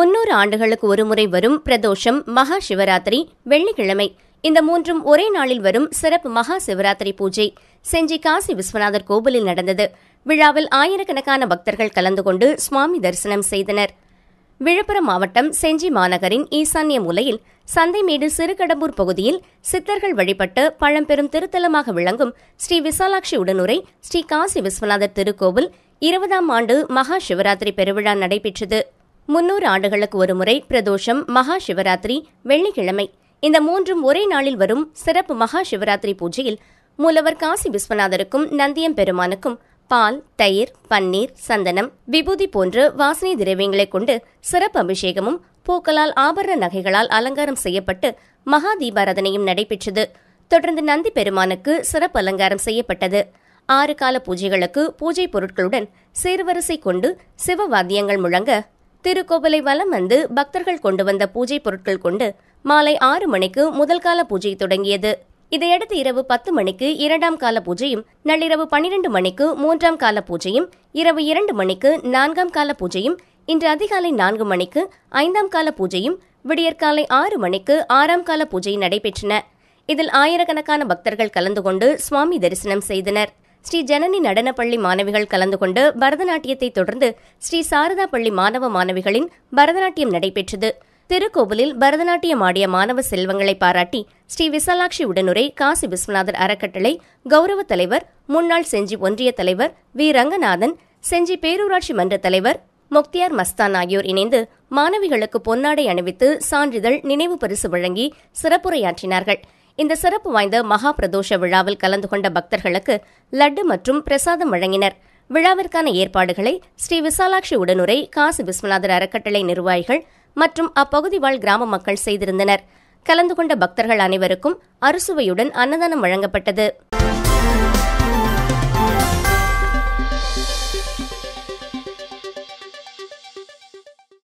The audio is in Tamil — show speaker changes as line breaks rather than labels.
முன்னூறு ஆண்டுகளுக்கு ஒருமுறை வரும் பிரதோஷம் மகா சிவராத்திரி வெள்ளிக்கிழமை இந்த மூன்றும் ஒரே நாளில் வரும் சிறப்பு மகா சிவராத்திரி பூஜை செஞ்சி காசி விஸ்வநாதர் கோவிலில் நடந்தது விழாவில் ஆயிரக்கணக்கான பக்தர்கள் கலந்து கொண்டு சுவாமி தரிசனம் செய்தனர் விழுப்புரம் மாவட்டம் செஞ்சி மாநகரின் ஈசான்ய மூலையில் சந்தைமேடு சிறுகடம்பூர் பகுதியில் சித்தர்கள் வழிபட்டு பழம்பெரும் திருத்தலமாக விளங்கும் ஸ்ரீ விசாலாட்சி உடனுரை ஸ்ரீ காசி விஸ்வநாதர் திருக்கோவில் இருபதாம் ஆண்டு மகா சிவராத்திரி பெருவிழா நடைபெற்றது முன்னூறு ஆண்டுகளுக்கு ஒருமுறை பிரதோஷம் மகா சிவராத்திரி வெள்ளிக்கிழமை இந்த மூன்றும் ஒரே நாளில் வரும் சிறப்பு மகா சிவராத்திரி பூஜையில் மூலவர் காசி விஸ்வநாதருக்கும் நந்தியம் பெருமானுக்கும் பால் தயிர் பன்னீர் சந்தனம் விபூதி போன்ற வாசனை திரவியங்களை கொண்டு சிறப்பு அபிஷேகமும் பூக்களால் ஆபரண நகைகளால் அலங்காரம் செய்யப்பட்டு மகா தீபாராதனையும் நடைபெற்றது தொடர்ந்து நந்தி பெருமானுக்கு சிறப்பு அலங்காரம் செய்யப்பட்டது ஆறு கால பூஜைகளுக்கு பூஜை பொருட்களுடன் சேர்வரிசை கொண்டு சிவ வாத்தியங்கள் முழங்க திருக்கோவிலை வலம் வந்து பக்தர்கள் கொண்டு வந்த பூஜை பொருட்கள் கொண்டு மாலை ஆறு மணிக்கு முதல் கால பூஜை தொடங்கியது இதையடுத்து இரவு பத்து மணிக்கு இரண்டாம் கால பூஜையும் நள்ளிரவு பனிரெண்டு மணிக்கு மூன்றாம் கால பூஜையும் இரவு இரண்டு மணிக்கு நான்காம் கால பூஜையும் இன்று அதிகாலை நான்கு மணிக்கு ஐந்தாம் கால பூஜையும் விடியற்காலை ஆறு மணிக்கு ஆறாம் கால பூஜை நடைபெற்றன இதில் ஆயிரக்கணக்கான பக்தர்கள் கலந்து கொண்டு சுவாமி தரிசனம் செய்தனர் ஸ்ரீ ஜனனி நடனப்பள்ளி மாணவிகள் கலந்து கொண்டு பரதநாட்டியத்தை தொடர்ந்து ஸ்ரீ சாரதா பள்ளி மாணவ மாணவிகளின் பரதநாட்டியம் நடைபெற்றது திருக்கோவிலில் பரதநாட்டியம் ஆடிய மாணவ செல்வங்களை பாராட்டி ஸ்ரீ விசாலாட்சி உடனுரை காசி விஸ்வநாதர் அறக்கட்டளை கௌரவ தலைவர் முன்னாள் செஞ்சி ஒன்றிய தலைவர் வி ரங்கநாதன் செஞ்சி பேரூராட்சி மன்ற தலைவர் முக்தியார் மஸ்தான் ஆகியோர் இணைந்து மாணவிகளுக்கு பொன்னாடை அணிவித்து சான்றிதழ் நினைவு பரிசு வழங்கி சிறப்புரையாற்றினார்கள் இந்த சிறப்பு வாய்ந்த மகா பிரதோஷ விழாவில் கலந்து கொண்ட பக்தர்களுக்கு லட்டு மற்றும் பிரசாதம் வழங்கினர் விழாவிற்கான ஏற்பாடுகளை ஸ்ரீ விசாலாட்சி உடனுரை காசி விஸ்வநாதர் அறக்கட்டளை நிர்வாகிகள் மற்றும் அப்பகுதி வாழ் கிராம மக்கள் செய்திருந்தனர் கலந்து கொண்ட பக்தர்கள் அனைவருக்கும் அறுசுவையுடன் அன்னதானம் வழங்கப்பட்டது